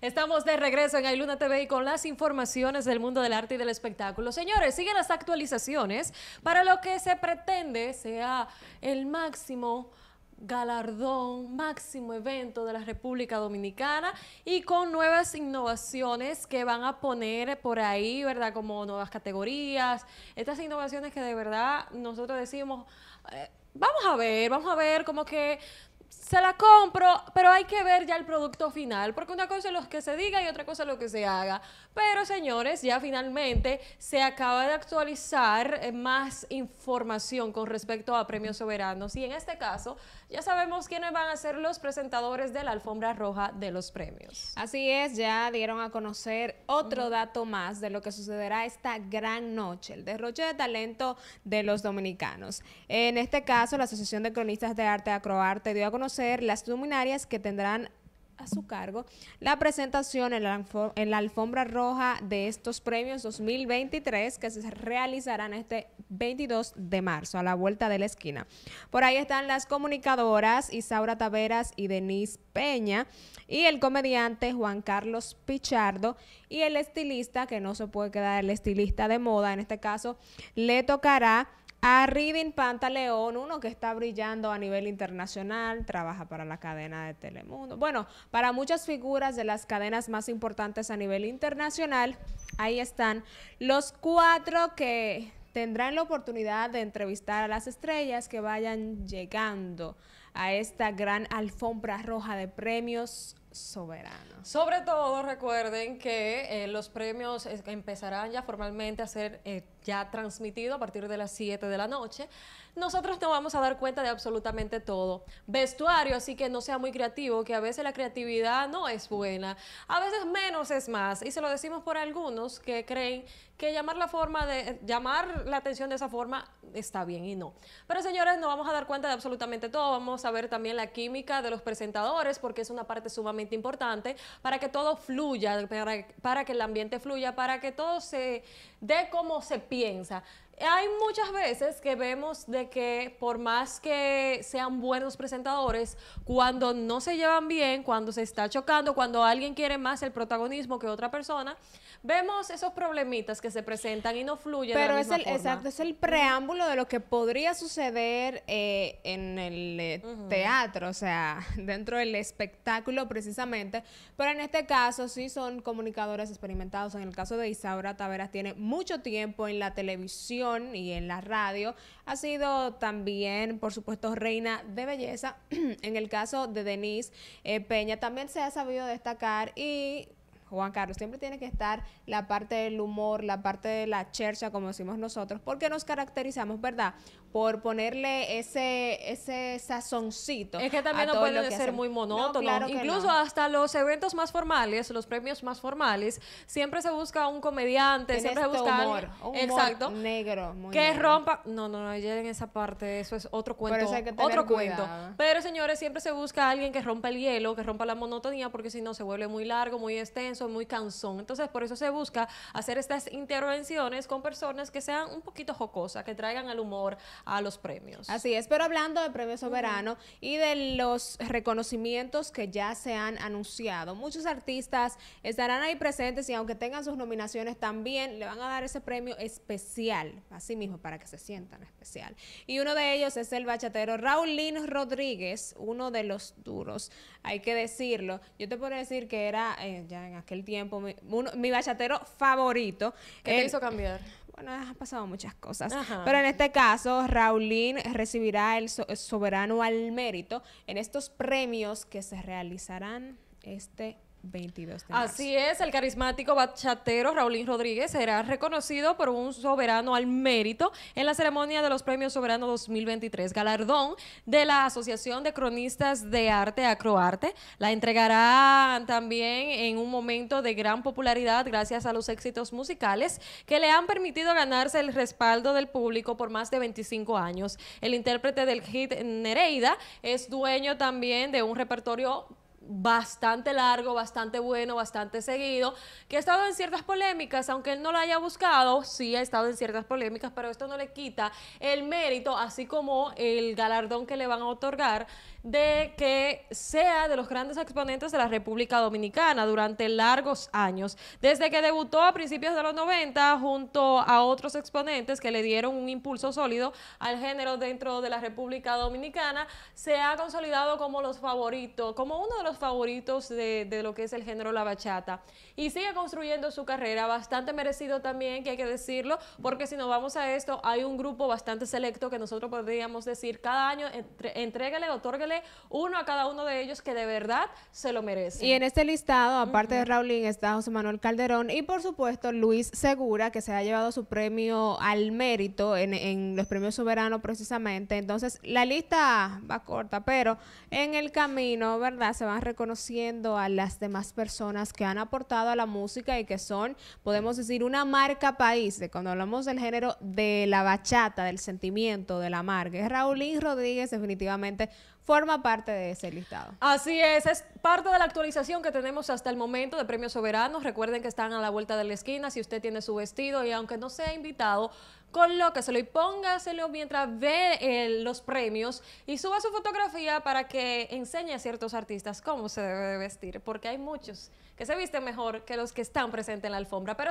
Estamos de regreso en Ailuna TV y con las informaciones del mundo del arte y del espectáculo. Señores, siguen las actualizaciones para lo que se pretende sea el máximo galardón, máximo evento de la República Dominicana y con nuevas innovaciones que van a poner por ahí, ¿verdad? Como nuevas categorías, estas innovaciones que de verdad nosotros decimos, eh, vamos a ver, vamos a ver, cómo que se la compro, pero hay que ver ya el producto final, porque una cosa es lo que se diga y otra cosa es lo que se haga. Pero señores, ya finalmente se acaba de actualizar eh, más información con respecto a premios soberanos y en este caso ya sabemos quiénes van a ser los presentadores de la alfombra roja de los premios. Así es, ya dieron a conocer otro dato más de lo que sucederá esta gran noche, el derroche de talento de los dominicanos. En este caso, la Asociación de Cronistas de Arte Acroarte dio a conocer las luminarias que tendrán a su cargo la presentación en la, en la, alfombra roja de estos premios 2023 que se realizarán este 22 de marzo a la vuelta de la esquina. Por ahí están las comunicadoras Isaura Taveras y Denise Peña y el comediante Juan Carlos Pichardo y el estilista que no se puede quedar el estilista de moda, en este caso le tocará a Reading Pantaleón, uno que está brillando a nivel internacional, trabaja para la cadena de Telemundo. Bueno, para muchas figuras de las cadenas más importantes a nivel internacional, ahí están los cuatro que tendrán la oportunidad de entrevistar a las estrellas que vayan llegando a esta gran alfombra roja de premios soberanos. Sobre todo, recuerden que eh, los premios empezarán ya formalmente a ser eh, ya transmitido a partir de las 7 de la noche, nosotros no vamos a dar cuenta de absolutamente todo. Vestuario, así que no sea muy creativo, que a veces la creatividad no es buena, a veces menos es más, y se lo decimos por algunos que creen que llamar la forma de llamar la atención de esa forma está bien y no. Pero señores, no vamos a dar cuenta de absolutamente todo, vamos a ver también la química de los presentadores porque es una parte sumamente importante para que todo fluya, para que el ambiente fluya, para que todo se de cómo se piensa. Hay muchas veces que vemos de que por más que sean buenos presentadores, cuando no se llevan bien, cuando se está chocando, cuando alguien quiere más el protagonismo que otra persona, vemos esos problemitas que se presentan y no fluyen. Pero es el exacto es el preámbulo de lo que podría suceder eh, en el eh, teatro, o sea, dentro del espectáculo precisamente. Pero en este caso sí son comunicadores experimentados. En el caso de Isaura Taveras tiene mucho tiempo en la televisión y en la radio. Ha sido también, por supuesto, reina de belleza. en el caso de Denise eh, Peña también se ha sabido destacar y Juan Carlos, siempre tiene que estar la parte del humor, la parte de la chercha, como decimos nosotros, porque nos caracterizamos, ¿verdad? Por ponerle ese, ese sazoncito. Es que también no puede ser muy monótono. Incluso hasta los eventos más formales, los premios más formales, siempre se busca un comediante, siempre se este busca un humor negro, que rompa. No, no, no, en esa parte, eso es otro cuento, otro cuento. Pero señores, siempre se busca alguien que rompa el hielo, que rompa la monotonía, porque si no se vuelve muy largo, muy extenso son muy cansón. Entonces, por eso se busca hacer estas intervenciones con personas que sean un poquito jocosas, que traigan el humor a los premios. Así es, pero hablando del premio soberano y de los reconocimientos que ya se han anunciado, muchos artistas estarán ahí presentes y aunque tengan sus nominaciones también, le van a dar ese premio especial, así mismo, para que se sientan especial. Y uno de ellos es el bachatero Raulín Rodríguez, uno de los duros, hay que decirlo. Yo te puedo decir que era, eh, ya en el tiempo, mi, bachatero favorito. ¿Qué hizo cambiar? Bueno, han pasado muchas cosas. Pero en este caso, Raulín recibirá el, el soberano al mérito en estos premios que se realizarán este Así es, el carismático bachatero Raulín Rodríguez será reconocido por un soberano al mérito en la ceremonia de los Premios Soberano 2023, galardón de la Asociación de Cronistas de Arte Acroarte. La entregará también en un momento de gran popularidad gracias a los éxitos musicales que le han permitido ganarse el respaldo del público por más de 25 años. El intérprete del hit Nereida es dueño también de un repertorio bastante largo, bastante bueno, bastante seguido, que ha estado en ciertas polémicas, aunque él no lo haya buscado, sí ha estado en ciertas polémicas, pero esto no le quita el mérito, así como el galardón que le van a otorgar de que sea de los grandes exponentes de la República Dominicana durante largos años. Desde que debutó a principios de los 90 junto a otros exponentes que le dieron un impulso sólido al género dentro de la República Dominicana, se ha consolidado como los favoritos, como uno de los favoritos de, lo que es el género la bachata. Y sigue construyendo su carrera, bastante merecido también, que hay que decirlo, porque si nos vamos a esto, hay un grupo bastante selecto que nosotros podríamos decir cada año, entre, entrégale, uno a cada uno de ellos que de verdad se lo merece. Y en este listado, aparte de Raulín, está José Manuel Calderón y por supuesto Luis Segura, que se ha llevado su premio al mérito en, los premios soberanos precisamente. Entonces, la lista va corta, pero en el camino, ¿verdad? Se van reconociendo a las demás personas que han aportado a la música y que son, podemos decir, una marca país, de cuando hablamos del género de la bachata, del sentimiento, de la marca. Raulín Rodríguez definitivamente forma parte de ese listado. Así es, es parte de la actualización que tenemos hasta el momento de Premios Soberanos. Recuerden que están a la vuelta de la esquina, si usted tiene su vestido y aunque no sea invitado, Colócaselo y póngaselo mientras ve eh, los premios y suba su fotografía para que enseñe a ciertos artistas cómo se debe vestir, porque hay muchos que se visten mejor que los que están presentes en la alfombra, pero